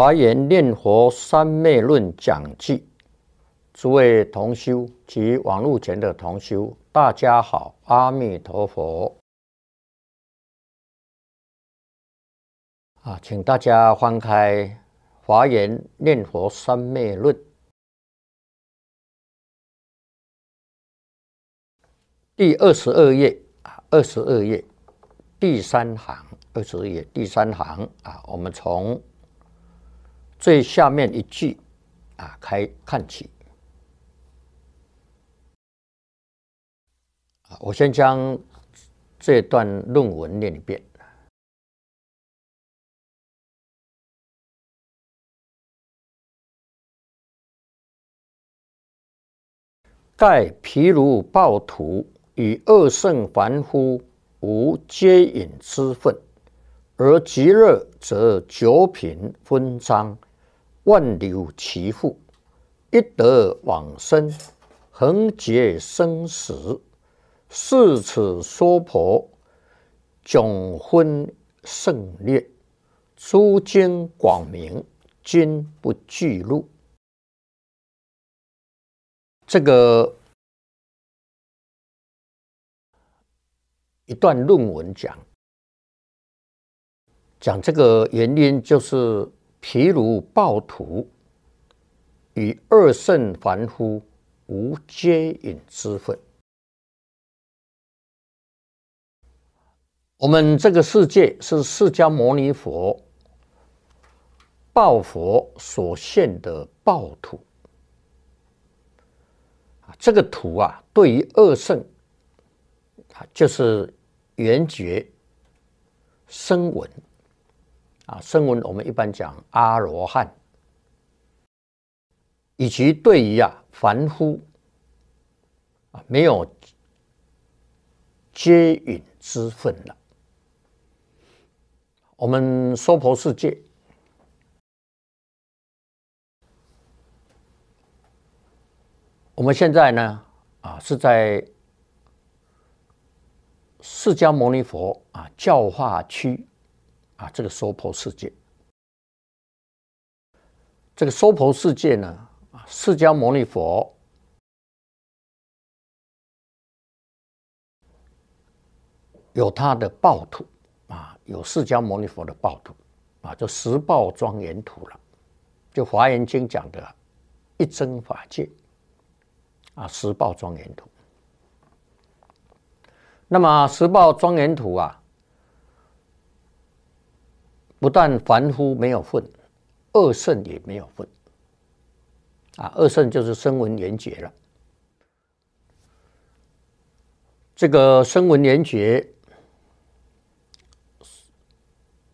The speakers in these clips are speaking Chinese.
《华严念佛三昧论》讲记，诸位同修及网络前的同修，大家好，阿弥陀佛！啊，请大家翻开《华严念佛三昧论》第二十二页啊，二十二页第三行，二十二页第三行啊，我们从。最下面一句，啊，开看起。我先将这段论文念一遍。盖皮如暴徒以恶圣凡夫，无接引之分；而极乐则九品分章。万流其父，一得往生，恒结生死，四此娑婆，迥昏胜劣，诸经广明，均不记录。这个一段论文讲，讲这个原因就是。譬如暴土，与二圣凡夫无接引之分。我们这个世界是释迦牟尼佛报佛所现的暴土这个土啊，对于二圣，它就是圆觉声闻。啊，声闻我们一般讲阿罗汉，以及对于啊凡夫啊没有接引之分了。我们娑婆世界，我们现在呢啊是在释迦牟尼佛啊教化区。啊，这个娑婆世界，这个娑婆世界呢，啊，释迦牟尼佛有他的报土啊，有释迦牟尼佛的报土啊，就十报庄严土了，就华严经讲的，一真法界啊，十报庄严土。那么十报庄严土啊。不但凡夫没有份，二圣也没有份啊！二圣就是声闻缘觉了。这个声闻缘觉，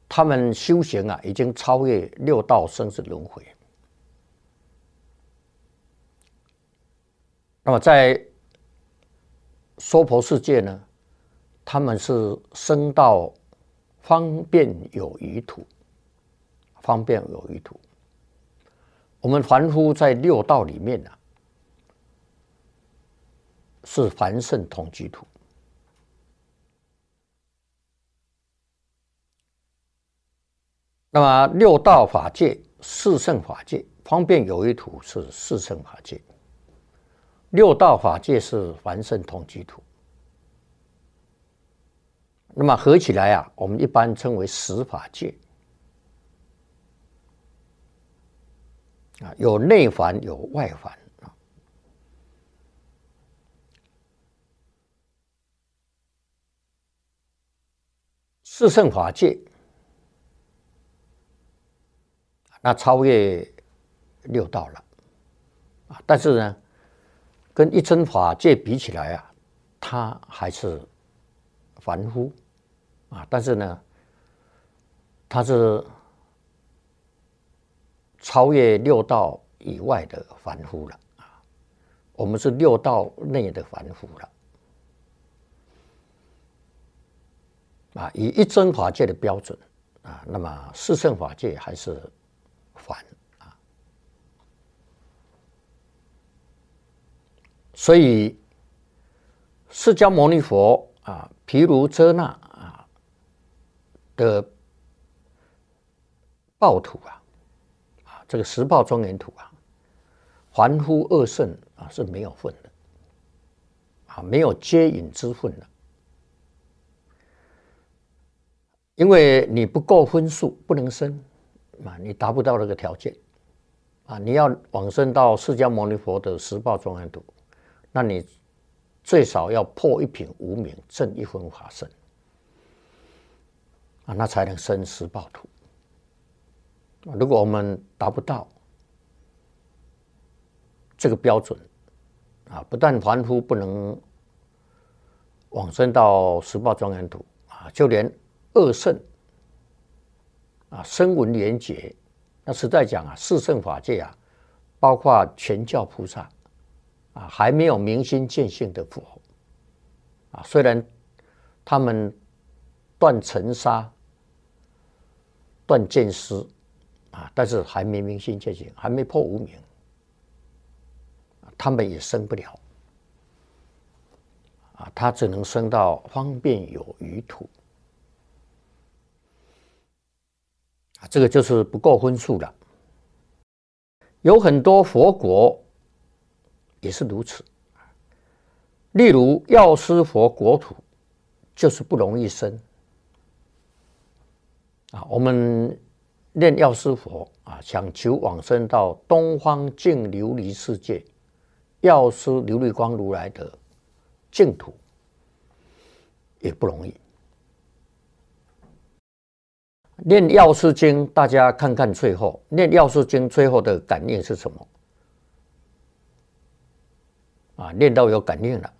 他们修行啊，已经超越六道生死轮回。那么在娑婆世界呢，他们是升到。方便有余土，方便有余土。我们凡夫在六道里面呢，是凡圣同居土。那么六道法界、四圣法界，方便有余土是四圣法界，六道法界是凡圣同居土。那么合起来啊，我们一般称为十法界啊，有内凡有外凡啊，四圣法界，那超越六道了啊，但是呢，跟一真法界比起来啊，它还是凡夫。啊，但是呢，它是超越六道以外的凡夫了啊。我们是六道内的凡夫了啊。以一真法界的标准啊，那么四圣法界还是凡啊。所以，释迦牟尼佛啊，毗卢遮那。的暴徒啊，啊，这个十暴庄严土啊，凡夫恶圣啊是没有份的，啊，没有接引之分的，因为你不够分数，不能生啊，你达不到那个条件，啊，你要往生到释迦牟尼佛的十暴庄严土，那你最少要破一品无名，挣一分法身。啊，那才能生十报土。如果我们达不到这个标准，啊，不但凡夫不能往生到十报庄严土啊，就连二圣啊，声闻缘觉，那实在讲啊，四圣法界啊，包括全教菩萨啊，还没有明心见性的佛啊，虽然他们断尘沙。断剑师啊，但是还没明心见性，还没破无明，他们也升不了啊。他只能升到方便有余土啊，这个就是不够分数了。有很多佛国也是如此，例如药师佛国土就是不容易生。我们念药师佛啊，想求往生到东方净琉璃世界，药师琉璃光如来的净土，也不容易。念药师经，大家看看最后，念药师经最后的感应是什么？啊，念到有感应了。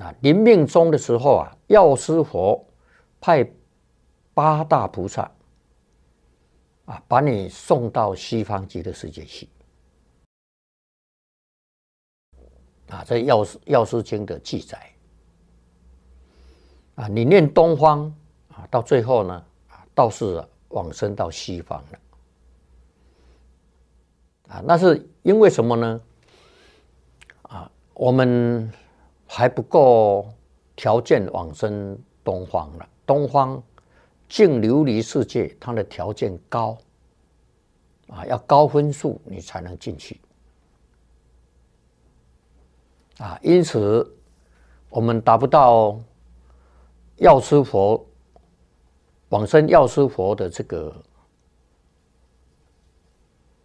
啊，临命终的时候啊，药师佛派八大菩萨。啊，把你送到西方极乐世界去。啊，在药师药师经的记载，啊，你念东方，啊，到最后呢，啊，倒是往生到西方了。啊，那是因为什么呢？啊，我们还不够条件往生东方了。东方。净琉璃世界，它的条件高啊，要高分数你才能进去啊。因此，我们达不到药师佛往生药师佛的这个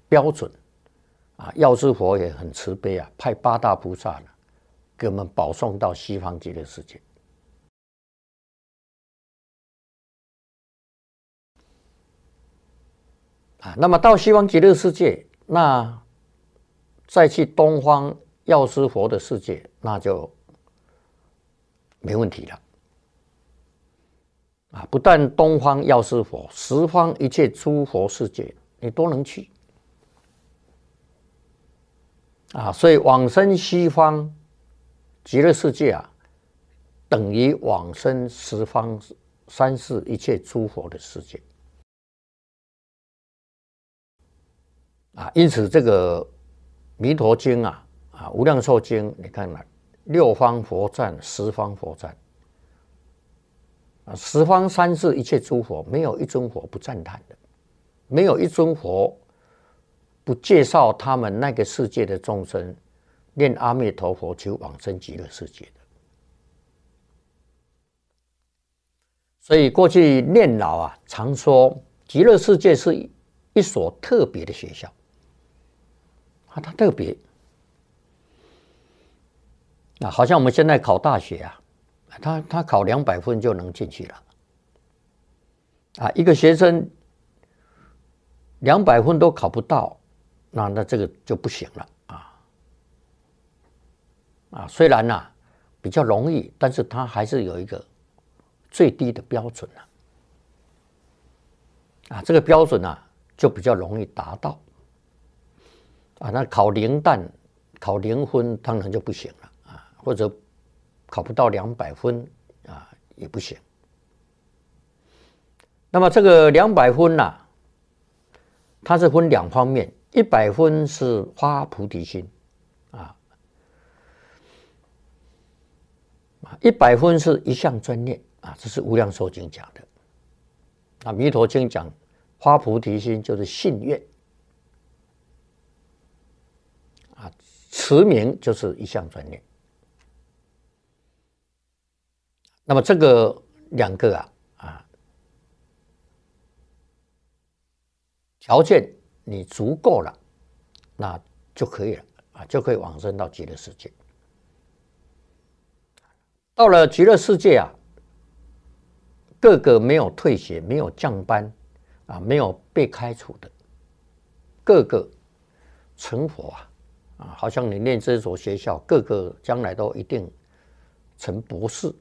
标准啊。药师佛也很慈悲啊，派八大菩萨呢，给我们保送到西方极乐世界。啊，那么到西方极乐世界，那再去东方药师佛的世界，那就没问题了。啊，不但东方药师佛，十方一切诸佛世界，你都能去。啊，所以往生西方极乐世界啊，等于往生十方三世一切诸佛的世界。啊，因此这个《弥陀经》啊，啊，《无量寿经》，你看嘛，六方佛赞，十方佛赞，啊，十方三世一切诸佛，没有一尊佛不赞叹的，没有一尊佛不介绍他们那个世界的众生念阿弥陀佛求往生极乐世界的。所以过去念老啊常说，极乐世界是一所特别的学校。他特别啊，好像我们现在考大学啊，他他考两百分就能进去了啊。一个学生两百分都考不到，那那这个就不行了啊啊！虽然呐比较容易，但是他还是有一个最低的标准了啊。这个标准呢就比较容易达到。啊，那考零蛋，考零分当然就不行了啊，或者考不到两百分啊也不行。那么这个两百分呐，它是分两方面，一百分是发菩提心，啊，啊一百分是一项专念啊，这是无量寿经讲的。那弥陀经讲发菩提心就是信愿。持名就是一项专利。那么这个两个啊啊条件你足够了，那就可以了啊，就可以往生到极乐世界。到了极乐世界啊，个个没有退学、没有降班、啊没有被开除的，个个成佛啊。啊，好像你念这所学校，个个将来都一定成博士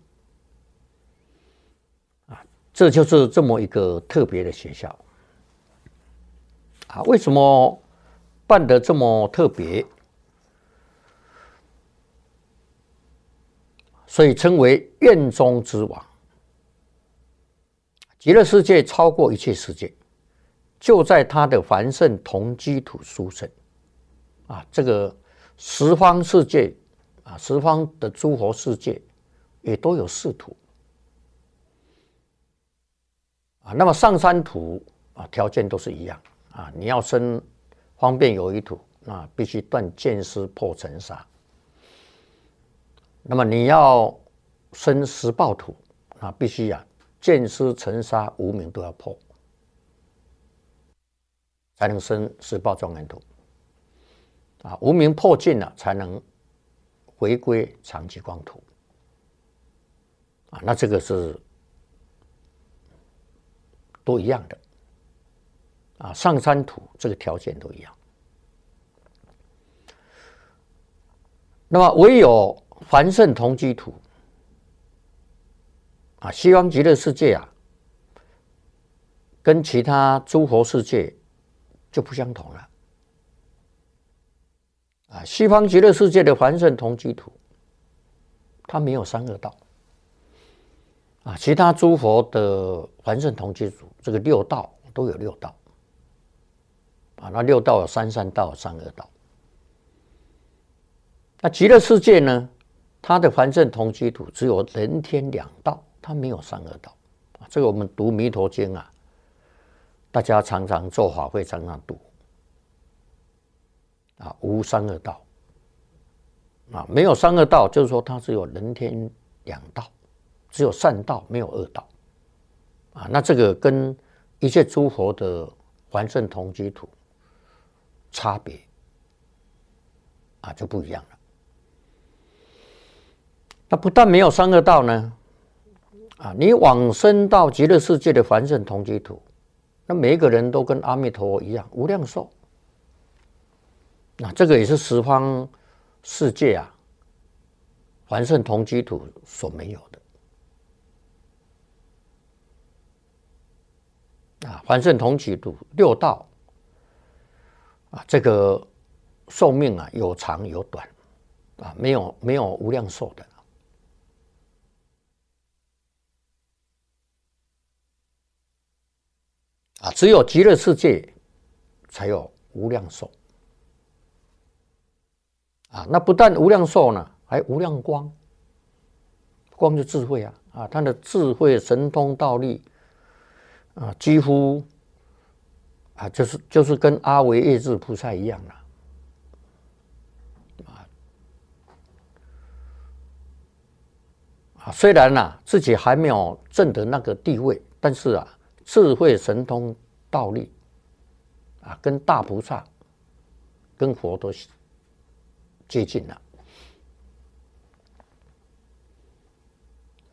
啊！这就是这么一个特别的学校啊！为什么办得这么特别？所以称为院中之王，极乐世界超过一切世界，就在他的繁盛同居土，书生。啊，这个十方世界，啊，十方的诸佛世界，也都有四土。啊，那么上三土啊，条件都是一样啊。你要生方便有余土，那必须断见思破尘沙；那么你要生十报土，啊，必须呀，见思尘沙无名都要破，才能生十报庄严土。啊，无名破尽了，才能回归长期光土啊。那这个是都一样的啊，上山土这个条件都一样。那么唯有凡圣同居土啊，西方极乐世界啊，跟其他诸佛世界就不相同了。啊，西方极乐世界的凡圣同居土，它没有三恶道啊。其他诸佛的凡圣同居土，这个六道都有六道啊。那六道有三善道、三恶道。那极乐世界呢？它的凡圣同居土只有人天两道，它没有三恶道啊。这个我们读《弥陀经》啊，大家常常做法会常常读。啊，无三恶道。啊，没有三恶道，就是说它只有人天两道，只有善道，没有恶道。啊，那这个跟一切诸佛的凡圣同居土差别啊就不一样了。那不但没有三恶道呢，啊，你往生到极乐世界的凡圣同居土，那每一个人都跟阿弥陀佛一样，无量寿。那这个也是十方世界啊，凡圣同居土所没有的啊，凡圣同居土六道啊，这个寿命啊有长有短啊，没有没有无量寿的啊，只有极乐世界才有无量寿。啊，那不但无量寿呢，还无量光，光就智慧啊！啊，他的智慧神通道力，啊，几乎啊，就是就是跟阿维耶智菩萨一样了。啊，虽然呢自己还没有证得那个地位，但是啊，智慧神通道力啊，跟大菩萨、跟佛陀。接近了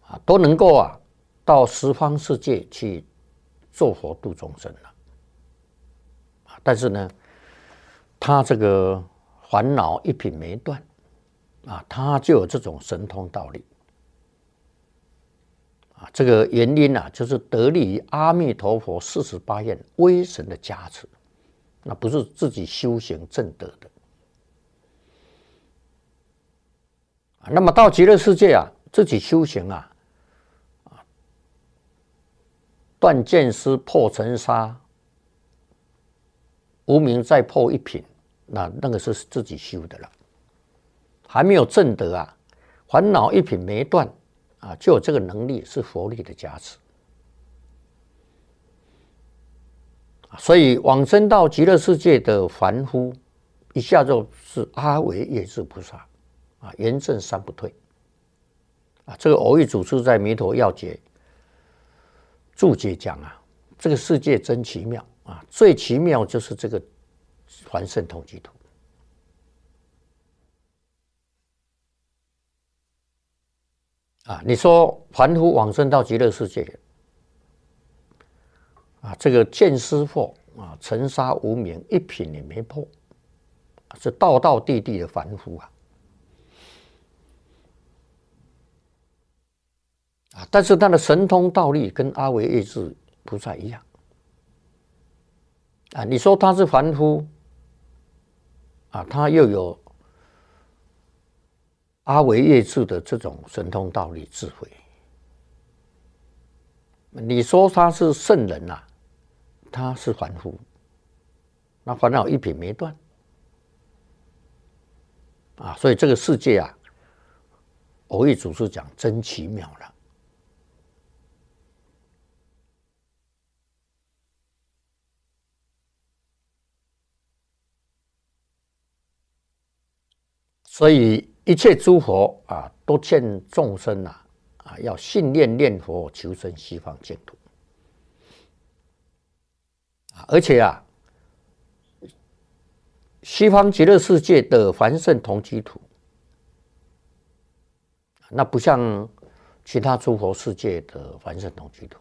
啊，都能够啊到十方世界去做佛度众生了啊。但是呢，他这个烦恼一品没断啊，他就有这种神通道力啊。这个原因呢，就是得力于阿弥陀佛四十八愿威神的加持，那不是自己修行正德的。那么到极乐世界啊，自己修行啊，啊，断剑思破尘沙，无名再破一品，那那个是自己修的了，还没有正德啊，烦恼一品没断啊，就有这个能力是佛力的加持，所以往生到极乐世界的凡夫，一下就是阿维耶是菩萨。啊，严正三不退。啊，这个偶遇主持在《弥陀要解》注解讲啊，这个世界真奇妙啊，最奇妙就是这个凡圣同居图。啊，你说凡夫往生到极乐世界，啊，这个见师佛啊，尘沙无名，一品也没破，是道道地地的凡夫啊。啊！但是他的神通道力跟阿维叶智菩萨一样啊！你说他是凡夫啊，他又有阿维叶智的这种神通道力智慧。你说他是圣人呐，他是凡夫，那烦恼一品没断啊！所以这个世界啊，偶遇主是讲真奇妙了。所以一切诸佛啊，都劝众生啊，啊，要信念念佛，求生西方净土而且啊，西方极乐世界的凡圣同居土，那不像其他诸佛世界的凡圣同居土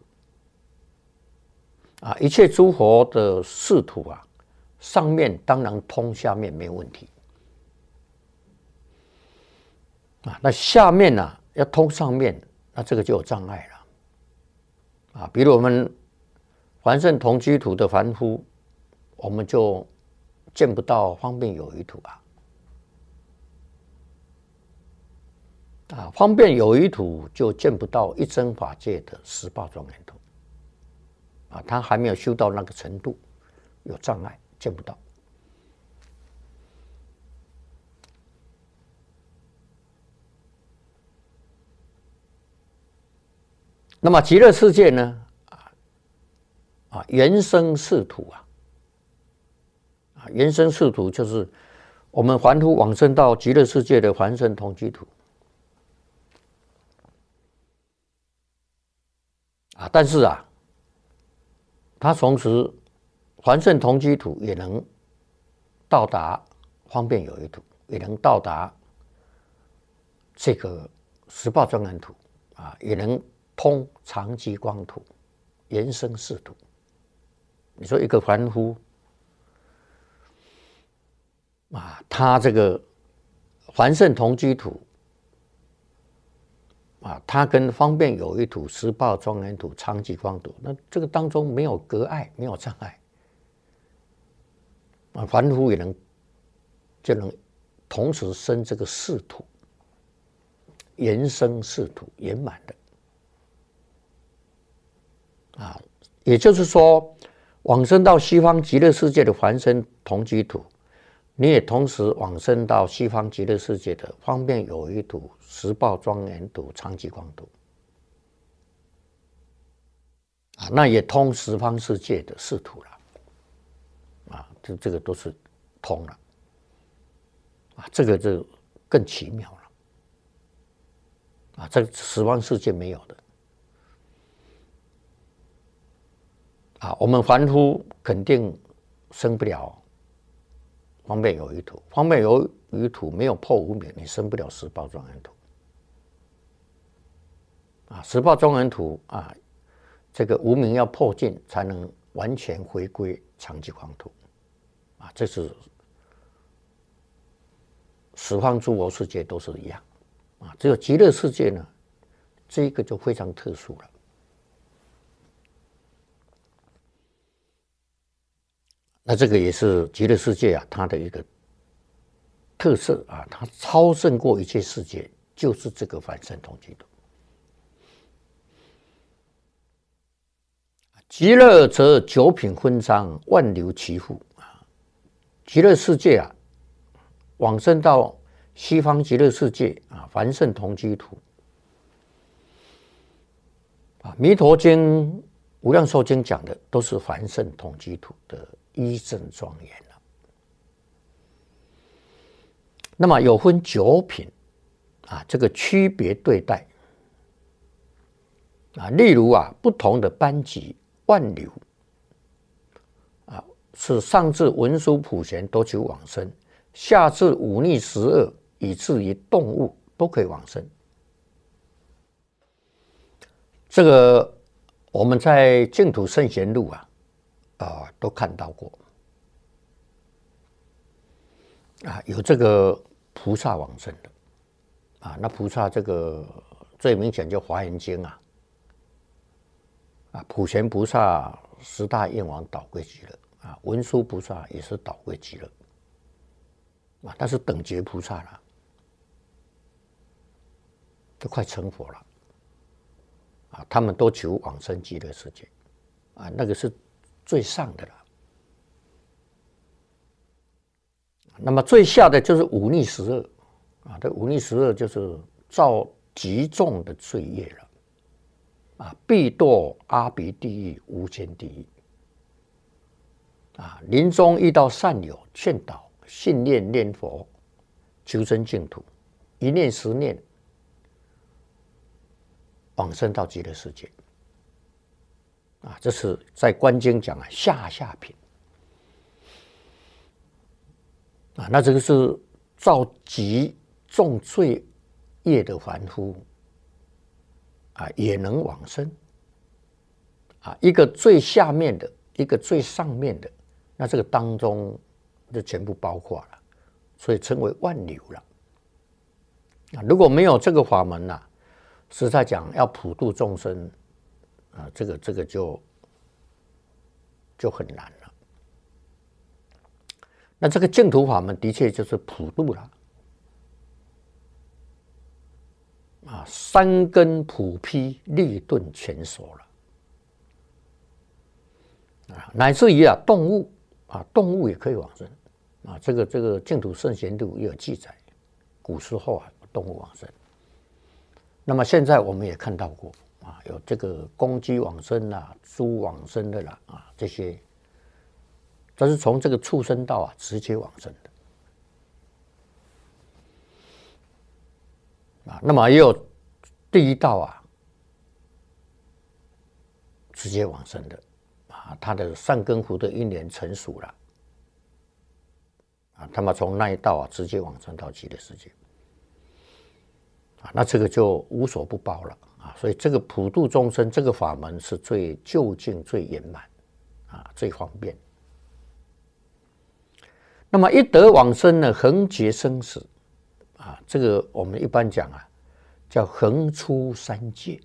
啊。一切诸佛的世土啊，上面当然通，下面没有问题。啊，那下面呢要通上面，那这个就有障碍了。啊，比如我们凡圣同居土的凡夫，我们就见不到方便有余土啊。啊，方便有余土就见不到一真法界的十八庄严土。啊，他还没有修到那个程度，有障碍见不到。那么极乐世界呢？啊啊，原生是土啊，啊，原生是土就是我们凡夫往生到极乐世界的凡圣同居土啊。但是啊，它同时凡圣同居土也能到达方便有余土，也能到达这个十报庄严土啊，也能。通长吉光土，延伸仕土。你说一个凡夫啊，他这个凡圣同居土啊，他跟方便有一土、十报庄严土、长吉光土，那这个当中没有隔碍，没有障碍啊，凡夫也能就能同时生这个仕土，延伸仕土圆满的。啊，也就是说，往生到西方极乐世界的凡生同居土，你也同时往生到西方极乐世界的方便有余土、十报庄严土、长寂光土。啊，那也通十方世界的视图了。啊，这这个都是通了。啊，这个就更奇妙了。啊，这十方世界没有的。啊，我们凡夫肯定生不了方便有余土，方便有余土没有破无明，你生不了十八庄严土。啊，十八庄严土啊，这个无明要破尽，才能完全回归常寂光土。啊，这是十方诸佛世界都是一样。啊，只有极乐世界呢，这一个就非常特殊了。那这个也是极乐世界啊，它的一个特色啊，它超胜过一切世界，就是这个凡圣同居土。极乐则九品分章，万流齐赴啊！极乐世界啊，往生到西方极乐世界啊，凡圣同居土啊，《弥陀经》。无量寿经讲的都是凡圣同居土的一正庄严了。那么有分九品啊，这个区别对待啊，例如啊，不同的班级万流啊，是上至文殊普贤都求往生，下至忤逆十恶以至于动物都可以往生，这个。我们在净土圣贤录啊，啊，都看到过啊，有这个菩萨往生的啊。那菩萨这个最明显就华严经啊，啊，普贤菩萨十大愿王导归极乐啊，文殊菩萨也是导归极乐啊，但是等觉菩萨了，都快成佛了。啊，他们都求往生极乐世界，啊，那个是最上的了。那么最下的就是五逆十恶，啊，这五逆十恶就是造极重的罪业了，啊，必堕阿鼻地狱、无间地狱。啊，临终遇到善友劝导，信念念佛，求生净土，一念十念。往生到极乐世界啊，这是在观经讲啊，下下品啊，那这个是造极重罪业的凡夫啊，也能往生啊，一个最下面的，一个最上面的，那这个当中就全部包括了，所以称为万流了啊，如果没有这个法门呐。实在讲，要普度众生，啊，这个这个就就很难了。那这个净土法门的确就是普度了，啊，三根普披，立顿全说了，啊，乃至于啊，动物啊，动物也可以往生，啊，这个这个净土圣贤度也有记载，古时候啊，动物往生。那么现在我们也看到过啊，有这个公鸡往生啦、猪往生的啦啊，这些，都是从这个畜生道啊直接往生的啊。那么也有第一道啊，直接往生的啊，他的善根福德一年成熟了啊，他们从那一道啊直接往生到极乐世界。那这个就无所不包了啊，所以这个普度众生这个法门是最就近、最圆满，啊，最方便。那么一得往生呢，横结生死啊，这个我们一般讲啊，叫横出三界，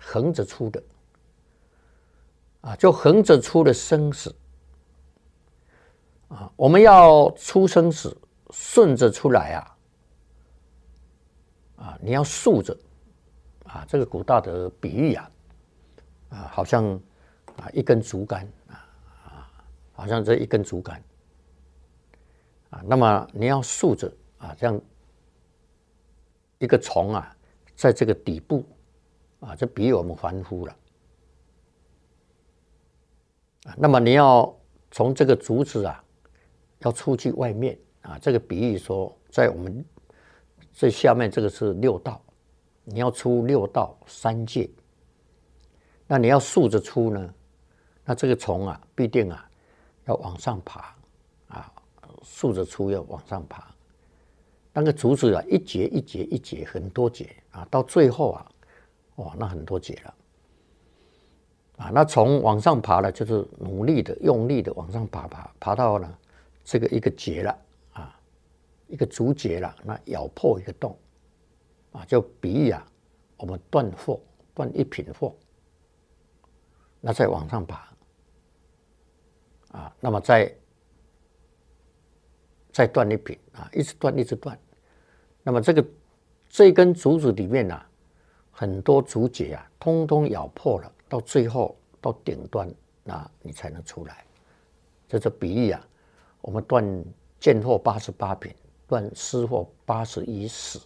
横着出的，啊，就横着出的生死，啊，我们要出生死，顺着出来啊。啊，你要竖着，啊，这个古大的比喻啊，啊，好像啊一根竹竿啊啊，好像这一根竹竿，啊，那么你要竖着啊，像一个虫啊，在这个底部啊，这比喻我们凡夫了，啊，那么你要从这个竹子啊，要出去外面啊，这个比喻说在我们。最下面这个是六道，你要出六道三界，那你要竖着出呢，那这个虫啊，必定啊，要往上爬，啊，竖着出要往上爬，那个竹子啊，一节一节一节很多节啊，到最后啊，哇，那很多节了，啊，那从往上爬了，就是努力的用力的往上爬爬，爬到了这个一个节了。一个竹节啦，那咬破一个洞，啊，就比喻啊，我们断货断一品货，那再往上爬，啊，那么再再断一品啊，一直断一直断，那么这个这根竹子里面呢，很多竹节啊，通通咬破了，到最后到顶端，那你才能出来。这是比喻啊，我们断见货八十八品。断失惑八十一死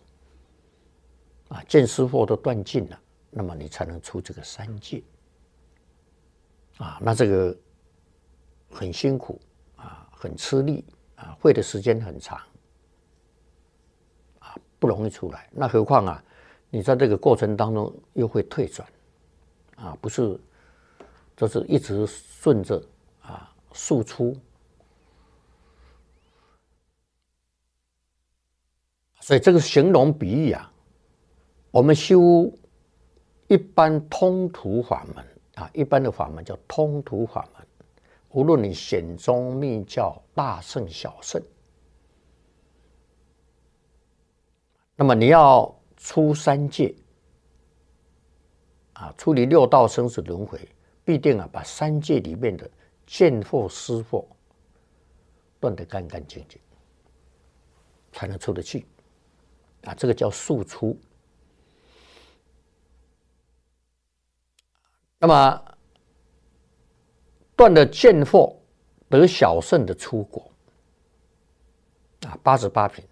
啊，见失傅都断尽了，那么你才能出这个三界啊。那这个很辛苦啊，很吃力啊，会的时间很长啊，不容易出来。那何况啊，你在这个过程当中又会退转啊，不是，这是一直顺着啊速出。所以这个形容比喻啊，我们修一般通途法门啊，一般的法门叫通途法门。无论你显宗密教大圣小圣，那么你要出三界啊，脱离六道生死轮回，必定啊把三界里面的见惑思惑断得干干净净，才能出得去。啊，这个叫庶出。那么断了贱货，得小圣的出果啊，八十八品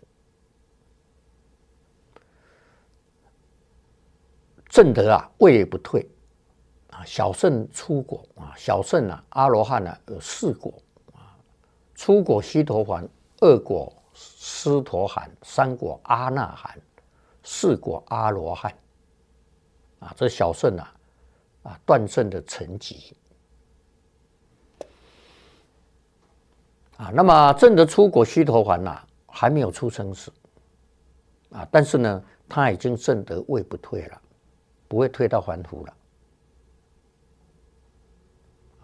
正德啊，位也不退啊，小圣出果啊，小圣呢，阿罗汉呢有四果啊，出果西陀环二果。斯陀汉三果阿那汉，四果阿罗汉啊，这小圣啊啊断胜的层级啊，那么正德出果须陀洹呐，还没有出生时，啊，但是呢，他已经正得位不退了，不会退到还复了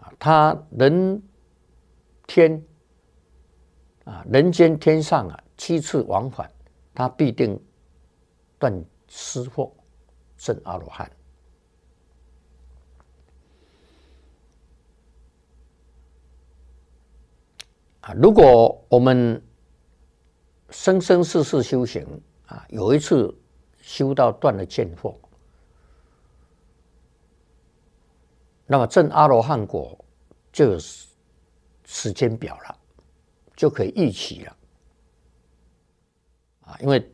啊，他人天。啊，人间天上啊，七次往返，他必定断失惑，证阿罗汉。啊，如果我们生生世世修行啊，有一次修到断了见惑，那么证阿罗汉果就有时间表了。就可以预期了，啊，因为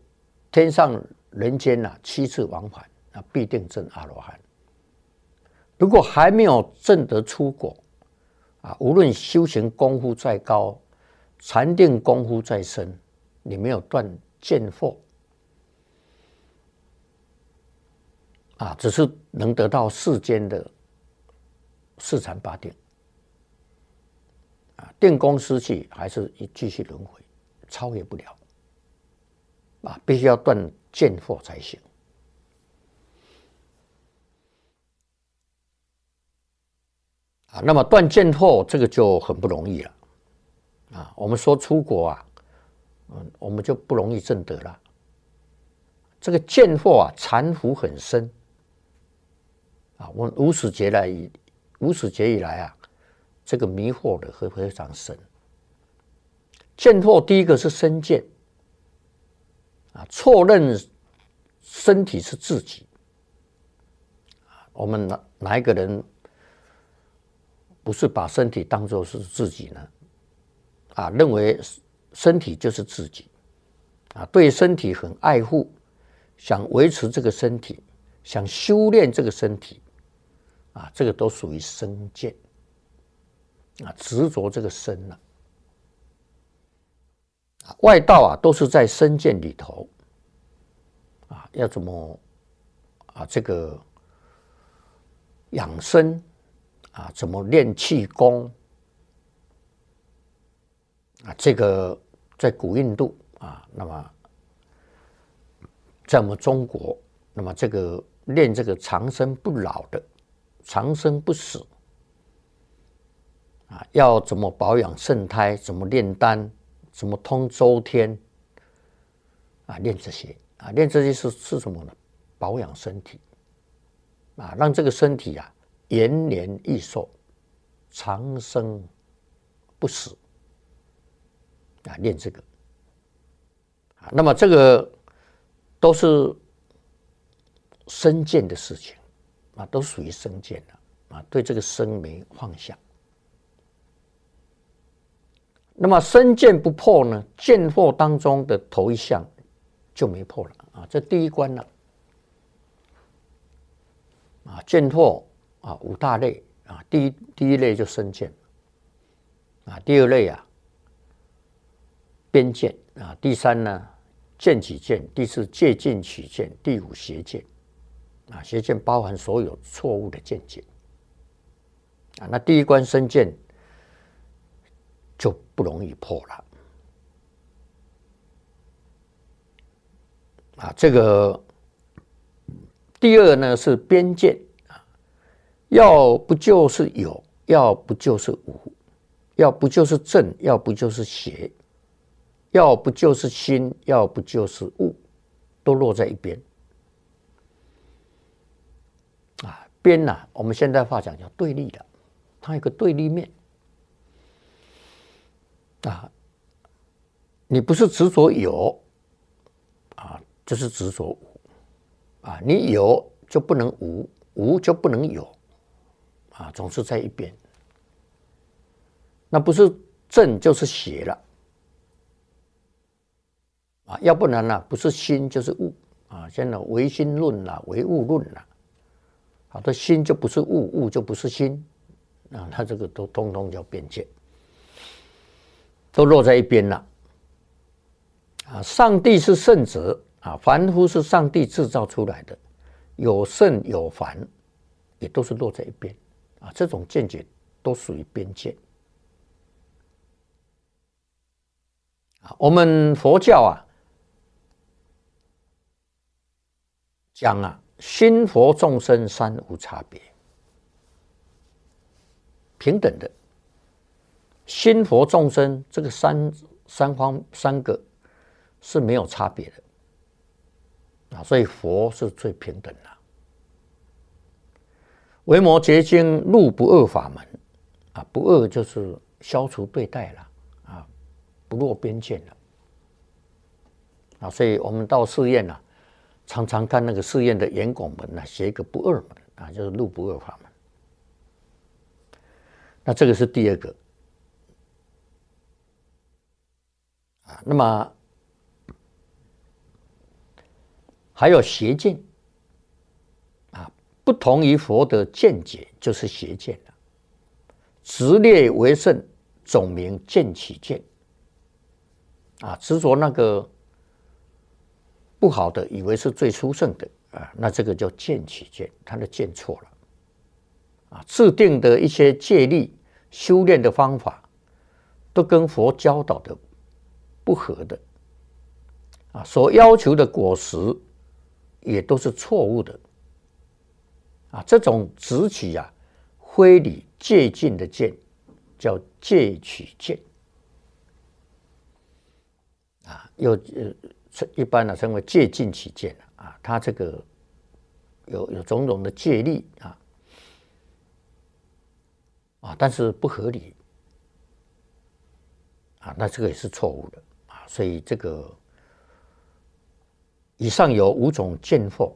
天上人间呐，七次往返，那必定证阿罗汉。如果还没有证得出国，啊，无论修行功夫再高，禅定功夫再深，你没有断见惑，啊，只是能得到世间的四禅八定。啊，电工失去还是一继续轮回，超越不了啊，必须要断见惑才行啊。那么断见惑这个就很不容易了啊。我们说出国啊，嗯，我们就不容易证得了。这个见惑啊，残伏很深啊。我五史节来以五史节以来啊。这个迷惑的会非常深。见魄第一个是身见，啊，错认身体是自己。我们哪哪一个人不是把身体当做是自己呢？啊，认为身体就是自己，啊，对身体很爱护，想维持这个身体，想修炼这个身体，啊，这个都属于身见。啊，执着这个身呢、啊！外道啊，都是在身见里头啊，要怎么啊？这个养生啊，怎么练气功啊？这个在古印度啊，那么在我们中国，那么这个练这个长生不老的、长生不死。啊，要怎么保养肾胎？怎么炼丹？怎么通周天？啊，练这些啊，练这些是是什么呢？保养身体啊，让这个身体啊延年益寿、长生不死啊，练这个啊。那么这个都是身见的事情啊，都属于身见的，啊，对这个身没放下。那么身见不破呢？见破当中的头一项就没破了啊！这第一关呢？啊，见破啊，五大类啊，第一第一类就身见，啊，第二类啊，边见啊，第三呢，见起见，第四借见取见，第五邪见，啊，邪见包含所有错误的见解啊。那第一关身见。就不容易破了啊！这个第二呢是边界啊，要不就是有，要不就是无，要不就是正，要不就是邪，要不就是心，要不就是物，都落在一边啊。边呢，我们现在话讲叫对立的，它有个对立面。啊，你不是执着有，啊，就是执着无，啊，你有就不能无，无就不能有，啊，总是在一边，那不是正就是邪了，啊，要不然呢，不是心就是物，啊，现在唯心论啦，唯物论啦，好的心就不是物，物就不是心，啊，他这个都通通叫辩解。都落在一边了，啊！上帝是圣子，啊，凡夫是上帝制造出来的，有圣有凡，也都是落在一边，啊！这种见解都属于边界。啊！我们佛教啊，讲啊，心佛众生三无差别，平等的。心佛众生这个三三方三个是没有差别的啊，所以佛是最平等的。维摩诘经入不二法门啊，不二就是消除对待了啊，不落边界了啊，所以我们到寺院呢，常常看那个寺院的岩拱门呢，写一个不二门啊，就是入不二法门。那这个是第二个。啊，那么还有邪见啊，不同于佛的见解就是邪见了。执念为圣，总名见起见。啊，执着那个不好的，以为是最殊胜的啊，那这个叫见起见，他的见错了。啊，制定的一些借力修炼的方法，都跟佛教导的。不合的啊，所要求的果实也都是错误的啊。这种执取呀，非礼借禁的戒，叫借取戒，啊，又呃，一般呢称为借禁取见啊。他这个有有种种的借力啊啊，但是不合理啊，那这个也是错误的。所以这个以上有五种见货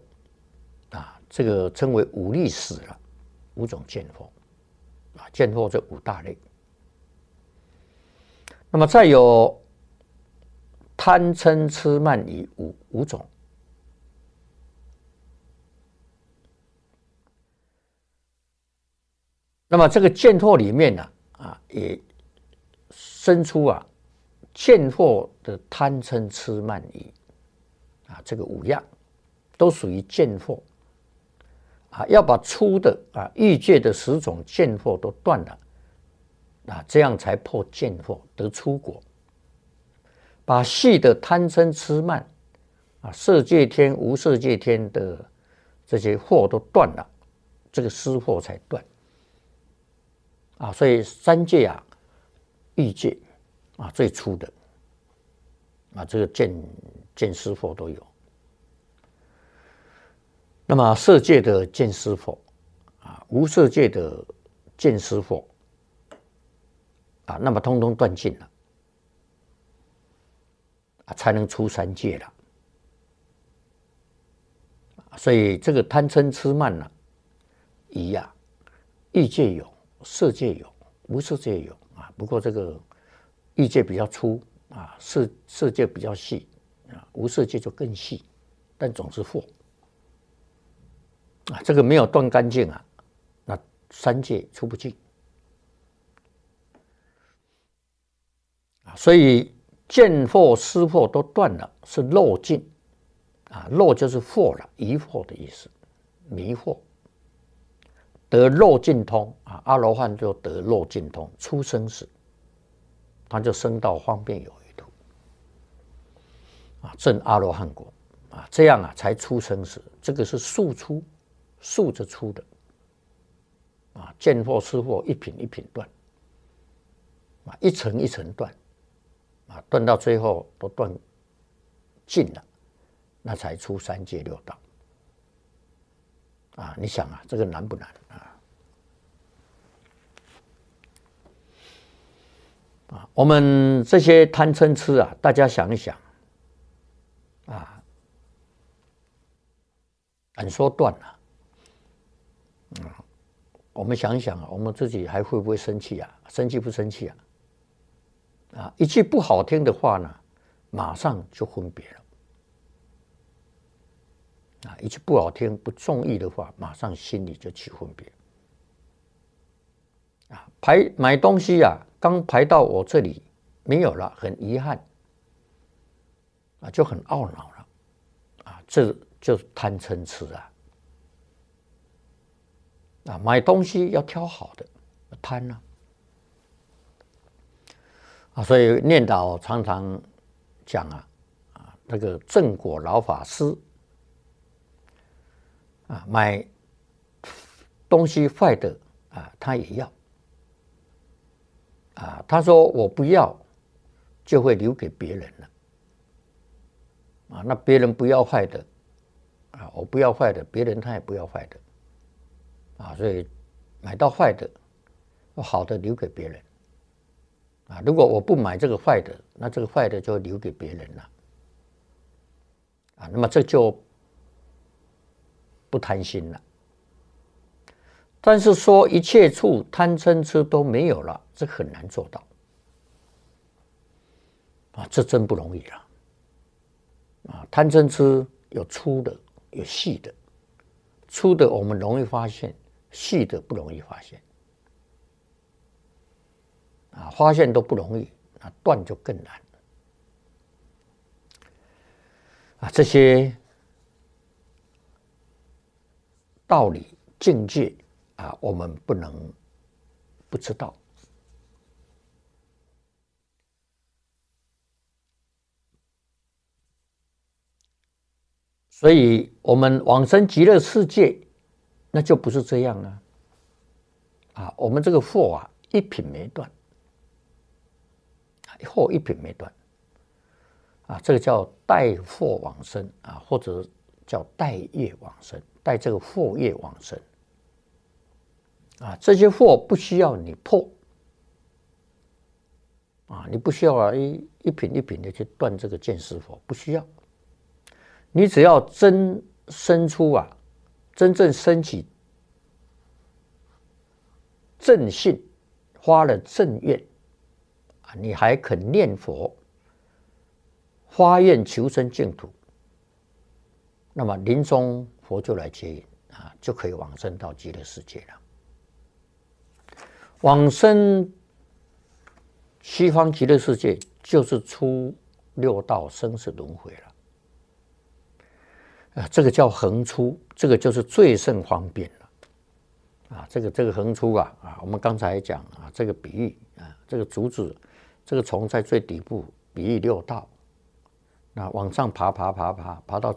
啊，这个称为五力史了，五种见货啊，见货这五大类。那么再有贪嗔痴慢疑五五种。那么这个剑货里面呢啊，也生出啊。贱货的贪嗔痴慢疑，啊，这个五样，都属于贱货，啊，要把粗的啊欲界的十种贱货都断了，啊，这样才破贱货得出果。把细的贪嗔痴慢，啊色界天无色界天的这些货都断了，这个失货才断，啊，所以三界啊欲界。啊，最初的啊，这个见见师佛都有。那么色界的见师佛啊，无色界的见师佛啊，那么通通断尽了啊，才能出三界了。所以这个贪嗔痴慢呢，一样，欲界有，色界有，无色界有啊。不过这个。意界比较粗啊，世世界比较细啊，无色界就更细，但总是惑啊，这个没有断干净啊，那三界出不去啊，所以见惑、思惑都断了，是漏尽啊，漏就是惑了，疑惑的意思，迷惑得漏尽通啊，阿罗汉就得漏尽通，出生时他就升到方便有余土，啊，正阿罗汉果，啊，这样啊才出生时，这个是竖出，竖着出的，啊，见货吃货一品一品断，啊，一层一层断，啊，断到最后都断尽了，那才出三界六道，啊，你想啊，这个难不难啊？啊，我们这些贪嗔痴啊，大家想一想，啊，敢说断了，啊，我们想一想啊，我们自己还会不会生气啊？生气不生气啊？啊，一句不好听的话呢，马上就分别了。啊，一句不好听、不中意的话，马上心里就起分别。啊，排买东西啊。刚排到我这里没有了，很遗憾啊，就很懊恼了啊，这就是贪嗔痴啊啊，买东西要挑好的，贪呢啊，所以念导常常讲啊啊，那个正果老法师啊，买东西坏的啊，他也要。啊，他说我不要，就会留给别人了。啊，那别人不要坏的，啊，我不要坏的，别人他也不要坏的，啊，所以买到坏的，好的留给别人。啊，如果我不买这个坏的，那这个坏的就留给别人了。啊，那么这就不贪心了。但是说一切处贪嗔痴都没有了，这很难做到啊！这真不容易了啊！贪嗔痴有粗的，有细的，粗的我们容易发现，细的不容易发现啊！发现都不容易，那断就更难啊！这些道理境界。啊，我们不能不知道，所以，我们往生极乐世界，那就不是这样了。啊，我们这个货啊，一品没断，货一品没断。啊，这个叫带货往生啊，或者叫带业往生，带这个货业往生。啊，这些货不需要你破，啊，你不需要啊一一品一品的去断这个见识佛，不需要。你只要真生出啊，真正升起正信，发了正愿，啊，你还肯念佛，发愿求生净土，那么临终佛就来接引啊，就可以往生到极乐世界了。往生西方极乐世界，就是出六道生死轮回了。啊，这个叫横出，这个就是最胜方便了。啊，这个这个横出啊啊，我们刚才讲啊，这个比喻啊，这个竹子，这个虫在最底部比喻六道，那往上爬爬爬爬，爬到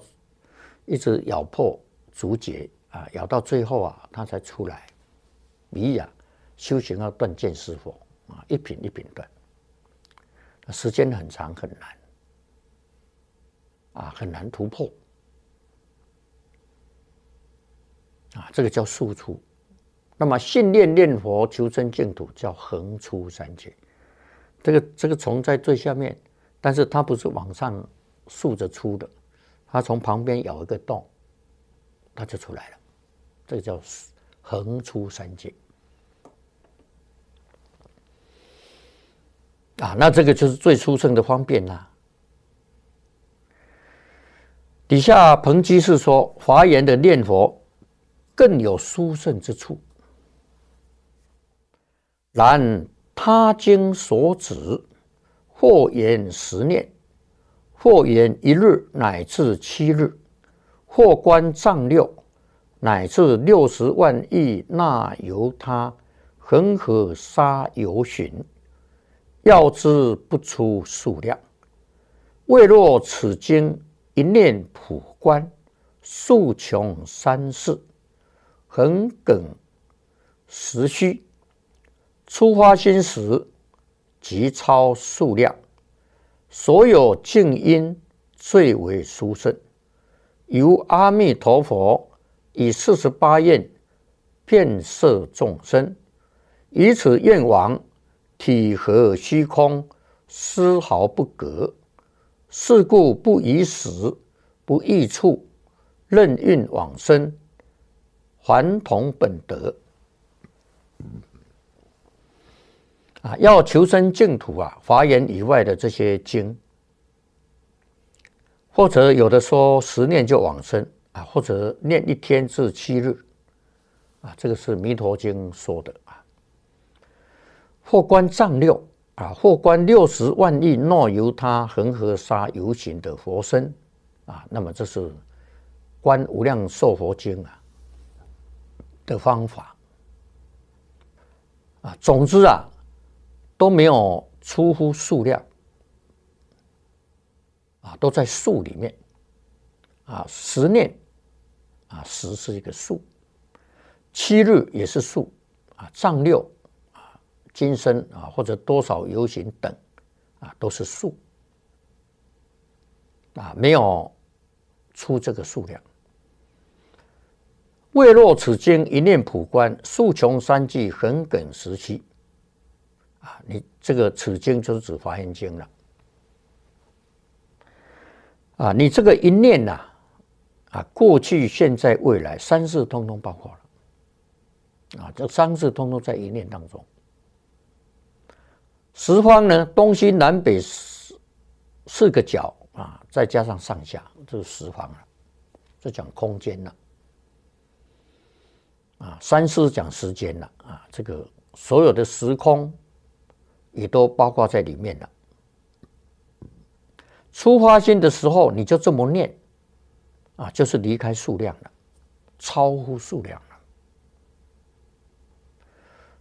一直咬破竹节啊，咬到最后啊，它才出来，比喻啊。修行要断见思佛啊，一品一品断，时间很长很难，啊，很难突破，啊，这个叫速出。那么信念念佛求生净土叫横出三界。这个这个虫在最下面，但是它不是往上竖着出的，它从旁边有一个洞，它就出来了。这个叫横出三界。啊，那这个就是最殊胜的方便啦。底下彭基是说，华严的念佛更有殊胜之处。然他经所指，或言十念，或言一日乃至七日，或观藏六，乃至六十万亿那由他恒河沙游旬。要知不出数量，未若此经一念普观，数穷三世，横亘时虚，初发心时即超数量，所有静音最为殊胜。由阿弥陀佛以四十八愿变摄众生，以此愿王。体和虚空，丝毫不隔。事故不宜死，不易处，任运往生，还同本德。啊，要求生净土啊，华严以外的这些经，或者有的说十念就往生啊，或者念一天至七日啊，这个是弥陀经说的。或观丈六啊，或观六十万亿诺由他恒河沙有行的佛身啊，那么这是观无量寿佛经啊的方法啊。总之啊，都没有出乎数量啊，都在数里面啊。十念啊，十是一个数，七日也是数啊，丈六。今生啊，或者多少游行等啊，都是数啊，没有出这个数量。未若此经一念普观，数穷三际，横亘时期。啊，你这个此经就是指《法严经》了。啊，你这个一念呐，啊，过去、现在、未来三世通通包括了。啊，这三世通通在一念当中。十方呢，东西南北四四个角啊，再加上上下，就是十方了。这讲空间了，啊，三是讲时间了，啊，这个所有的时空，也都包括在里面了。出发心的时候，你就这么念，啊，就是离开数量了，超乎数量了，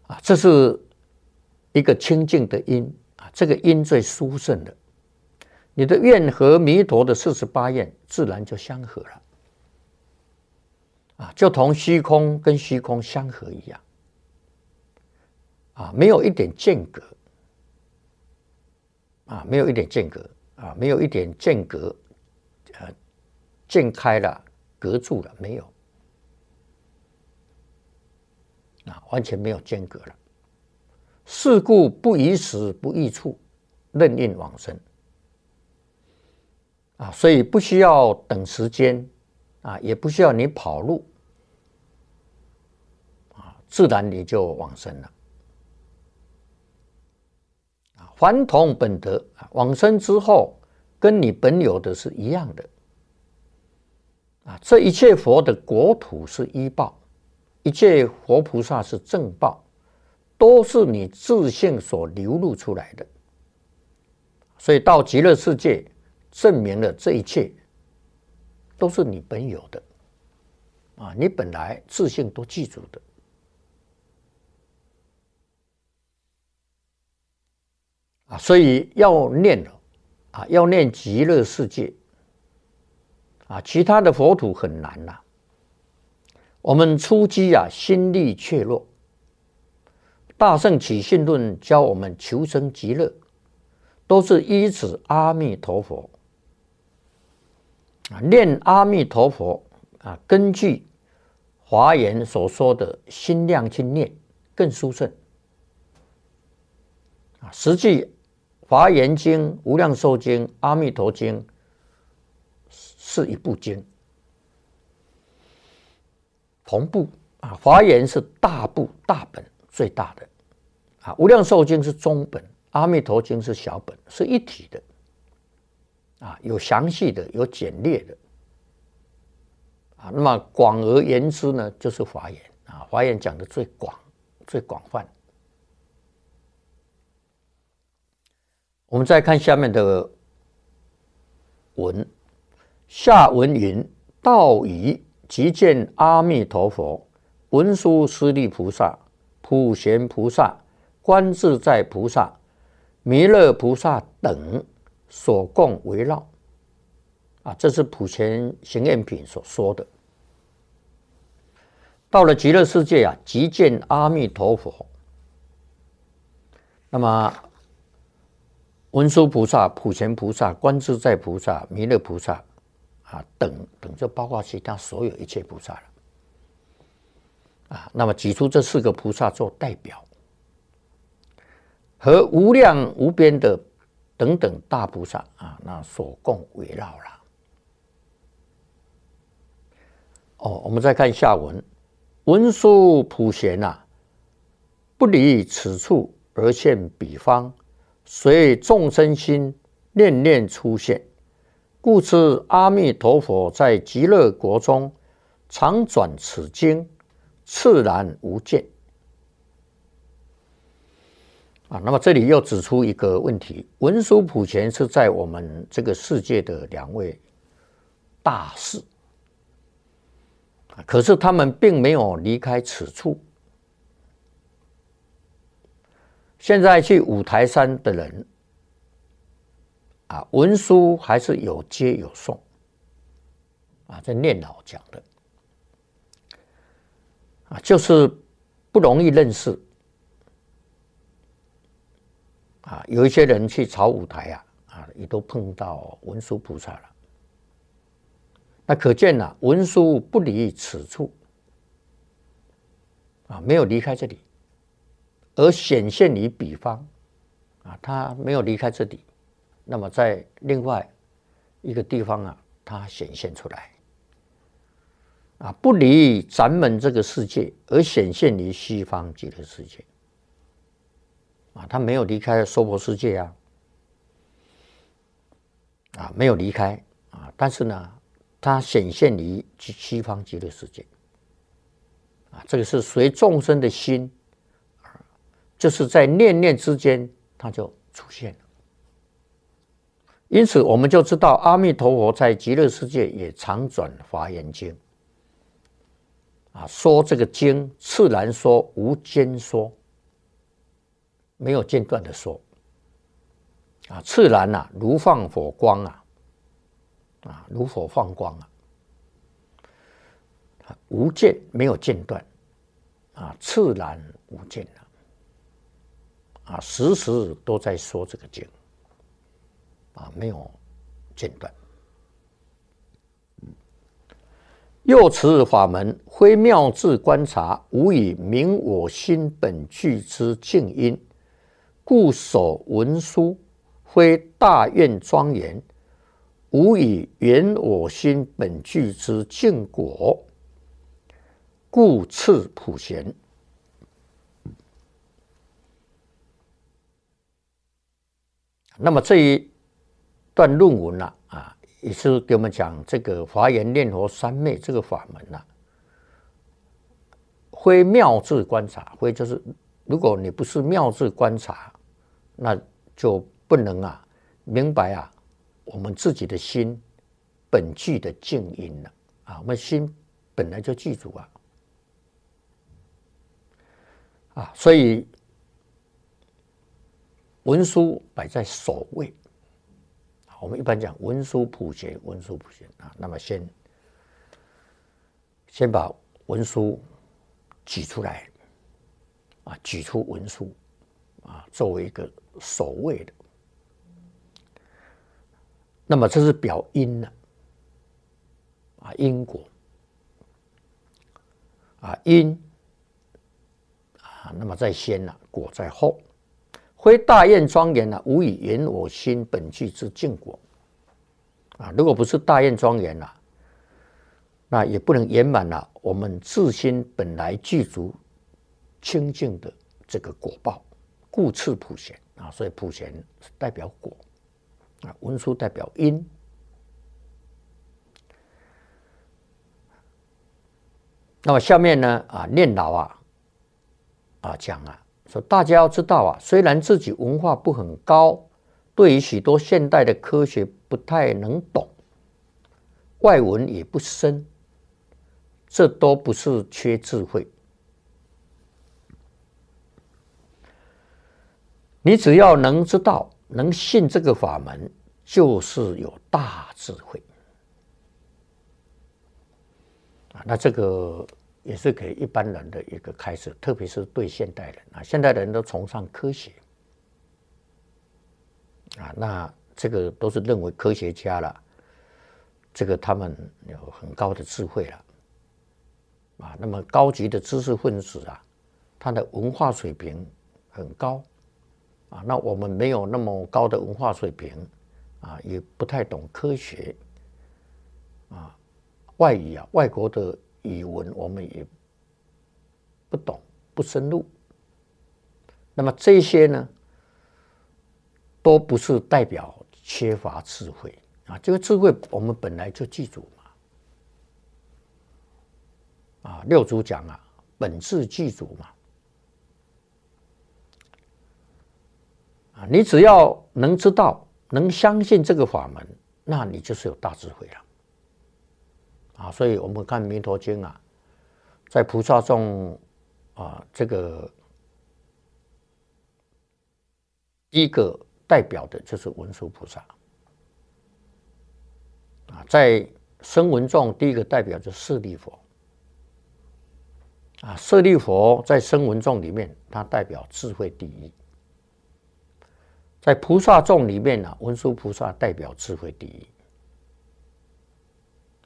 啊，这是。一个清净的因啊，这个因最殊胜的，你的愿和弥陀的四十八愿自然就相合了啊，就同虚空跟虚空相合一样啊，没有一点间隔啊，没有一点间隔啊，没有一点间隔，呃，间开了隔住了没有啊，完全没有间隔了。事故不宜死，不宜处，任运往生啊！所以不需要等时间啊，也不需要你跑路啊，自然你就往生了啊！凡同本德往生之后跟你本有的是一样的啊！这一切佛的国土是依报，一切佛菩萨是正报。都是你自信所流露出来的，所以到极乐世界，证明了这一切都是你本有的，啊，你本来自信都记住的，啊，所以要念了，啊，要念极乐世界，啊，其他的佛土很难呐，我们初期啊，心力怯弱。大圣起信论教我们求生极乐，都是依此阿弥陀佛啊，念阿弥陀佛啊，根据华严所说的心量去念，更殊胜啊。实际华严经、无量寿经、阿弥陀经是一部经，同步啊，华严是大部大本最大的。啊，无量寿经是中本，阿弥陀经是小本，是一体的。啊，有详细的，有简略的。啊，那么广而言之呢，就是华严啊，华严讲的最广、最广泛。我们再看下面的文，下文云：“道已即见阿弥陀佛，文殊师利菩萨、普贤菩萨。”观自在菩萨、弥勒菩萨等所共围绕，啊，这是普贤行愿品所说的。到了极乐世界啊，极见阿弥陀佛，那么文殊菩萨、普贤菩萨、观自在菩萨、弥勒菩萨啊等等，就包括其他所有一切菩萨了。啊，那么举出这四个菩萨做代表。和无量无边的等等大菩萨啊，那所共围绕了。哦，我们再看下文，文殊普贤呐，不离此处而现彼方，随众生心念念出现，故知阿弥陀佛在极乐国中常转此经，自然无见。啊，那么这里又指出一个问题：文殊普贤是在我们这个世界的两位大士，可是他们并没有离开此处。现在去五台山的人，啊，文殊还是有接有送，啊，在念老讲的，啊，就是不容易认识。啊，有一些人去朝舞台啊，啊，也都碰到文殊菩萨了。那可见呢，文殊不离此处，啊，没有离开这里，而显现于彼方，啊，他没有离开这里，那么在另外一个地方啊，他显现出来，啊，不离咱们这个世界，而显现于西方极乐世界。啊，他没有离开娑婆世界啊，啊，没有离开啊，但是呢，他显现于西方极乐世界，啊，这个是随众生的心，就是在念念之间，他就出现了。因此，我们就知道阿弥陀佛在极乐世界也常转《华严经》，啊，说这个经，自然说，无间说。没有间断的说，啊，自然呐，如放火光啊，啊，如火放光啊，无间没有间断，啊，自然无间啊，啊，时时都在说这个“经，啊，没有间断。又持法门，非妙智观察，无以明我心本具之静因。固守文书，非大愿庄严，无以圆我心本具之净果。故赐普贤。那么这一段论文呢，啊，也是给我们讲这个华严念佛三昧这个法门呢，非妙智观察，非就是如果你不是妙智观察。那就不能啊，明白啊，我们自己的心本具的静音了啊，我们心本来就具足啊啊，所以文书摆在首位我们一般讲文书普贤，文书普贤啊，那么先先把文书举出来啊，举出文书。啊，作为一个所谓的，那么这是表因呢、啊因，啊那么在先呢，果在后。非大雁庄严呢，无以言我心本具之净果。啊，如果不是大雁庄严了，那也不能圆满了我们自心本来具足清净的这个果报。故赐普贤啊，所以普贤是代表果啊，文殊代表因。那么下面呢啊，念老啊啊讲啊，说大家要知道啊，虽然自己文化不很高，对于许多现代的科学不太能懂，外文也不深，这都不是缺智慧。你只要能知道、能信这个法门，就是有大智慧啊！那这个也是给一般人的一个开始，特别是对现代人啊，现代人都崇尚科学啊，那这个都是认为科学家了，这个他们有很高的智慧了啊。那么高级的知识分子啊，他的文化水平很高。啊，那我们没有那么高的文化水平，啊，也不太懂科学，啊，外语啊，外国的语文我们也不懂，不深入。那么这些呢，都不是代表缺乏智慧啊，这个智慧我们本来就记住嘛，啊，六祖讲啊，本自具足嘛。你只要能知道、能相信这个法门，那你就是有大智慧了。啊，所以我们看《弥陀经》啊，在菩萨众啊，这个第一个代表的就是文殊菩萨。啊，在声闻众第一个代表就舍利佛。啊，舍利佛在声闻众里面，它代表智慧第一。在菩萨众里面呢，文殊菩萨代表智慧第一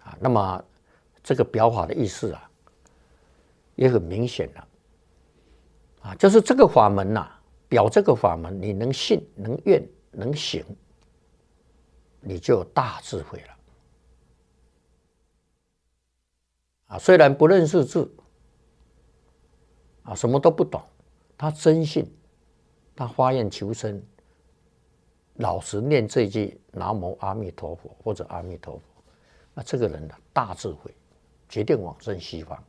啊。那么这个表法的意思啊，也很明显了啊，就是这个法门呐，表这个法门，你能信、能愿、能行，你就有大智慧了啊。虽然不认识字，啊，什么都不懂，他真信，他发愿求生。老实念这句“南无阿弥陀佛”或者“阿弥陀佛”，那这个人的大智慧，决定往生西方。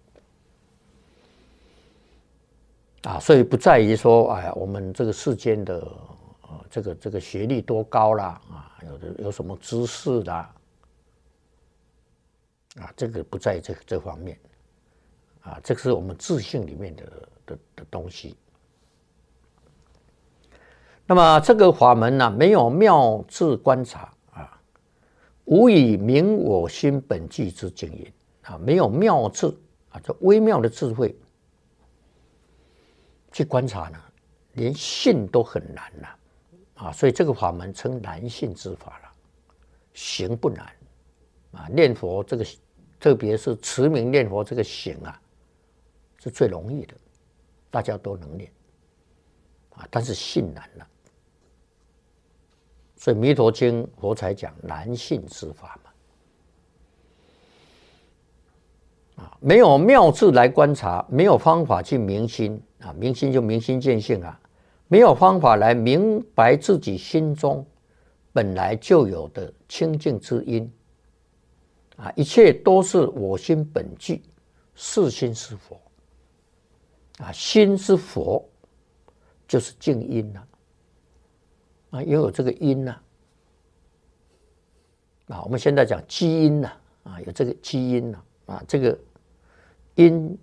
啊，所以不在于说，哎呀，我们这个世间的呃，这个这个学历多高啦，啊，有的有什么知识啦，啊，这个不在这这方面，啊，这个是我们自信里面的的的东西。那么这个法门呢，没有妙智观察啊，无以明我心本具之精营啊，没有妙智啊，这微妙的智慧去观察呢，连信都很难了啊，所以这个法门称难信之法了。行不难啊，念佛这个，特别是持名念佛这个行啊，是最容易的，大家都能念啊，但是信难了。所以《弥陀经》佛才讲“男性之法”嘛，啊，没有妙智来观察，没有方法去明心啊，明心就明心见性啊，没有方法来明白自己心中本来就有的清净之音啊，一切都是我心本具，是心是佛啊，心是佛就是静音了。啊，因有这个因呐，啊，我们现在讲基因呢、啊，有这个基因呢、啊，这个因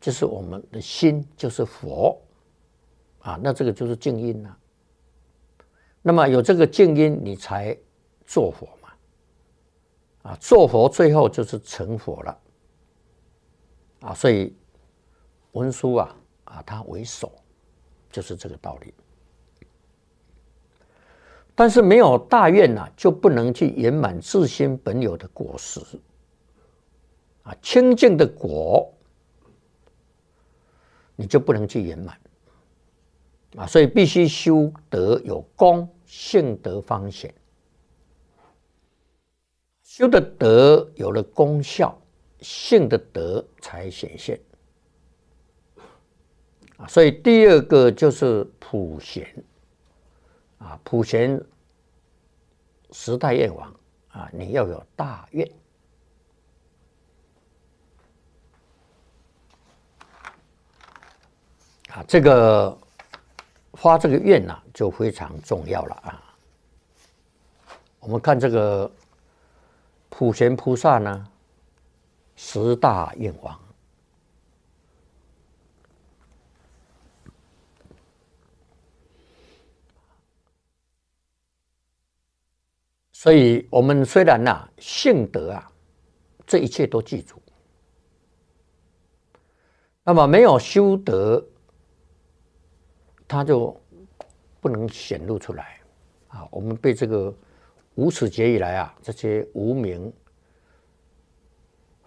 就是我们的心，就是佛，啊，那这个就是静音呐。那么有这个静音，你才做佛嘛，啊，做佛最后就是成佛了，啊，所以文殊啊，啊，他为首，就是这个道理。但是没有大愿呐，就不能去圆满自心本有的果实，啊，清净的果，你就不能去圆满，啊，所以必须修德有功，性德方显。修的德有了功效，性的德才显现。啊，所以第二个就是普贤。啊，普贤十大愿王啊，你要有大愿啊，这个发这个愿呢，就非常重要了啊。我们看这个普贤菩萨呢，十大愿王。所以，我们虽然呐，性德啊，这一切都记住。那么，没有修德，他就不能显露出来啊。我们被这个无始劫以来啊，这些无名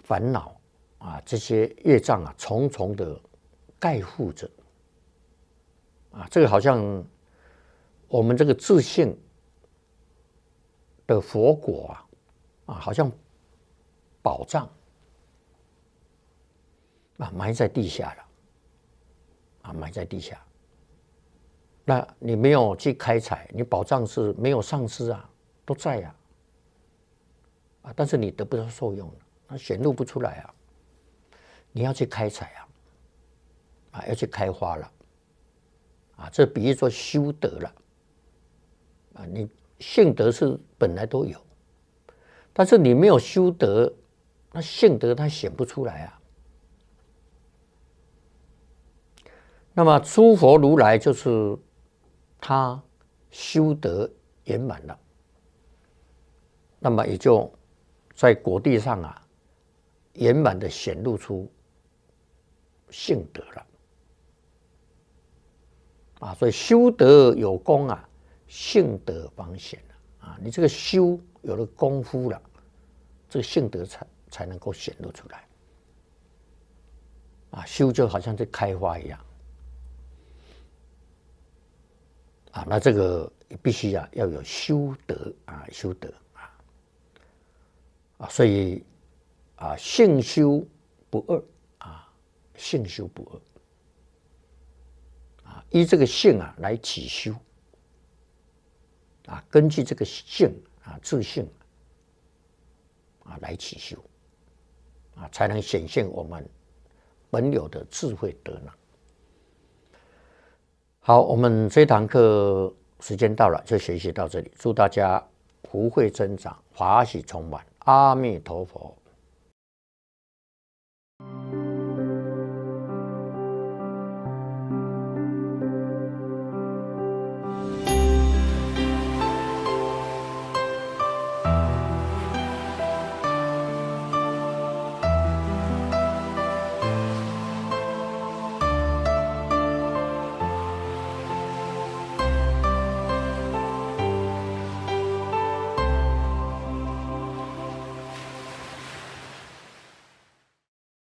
烦恼啊，这些业障啊，重重的盖覆着啊。这个好像我们这个自信。的佛果啊，啊，好像宝藏啊，埋在地下了，啊，埋在地下。那你没有去开采，你宝藏是没有丧失啊，都在呀，啊，但是你得不到受用，那显露不出来啊。你要去开采啊，啊，要去开花了，啊，这比喻说修德了，啊，你。性德是本来都有，但是你没有修德，那性德它显不出来啊。那么诸佛如来就是他修德圆满了，那么也就在果地上啊圆满的显露出性德了啊，所以修德有功啊。性德方显啊！你这个修有了功夫了，这个性德才才能够显露出来啊！修就好像在开花一样啊！那这个必须要要有修德啊，修德啊！啊，所以啊，性修不二啊，性修不二啊，依这个性啊来起修。啊，根据这个性啊，自性啊，来起修啊，才能显现我们本有的智慧德呢。好，我们这堂课时间到了，就学习到这里。祝大家福慧增长，法喜充满。阿弥陀佛。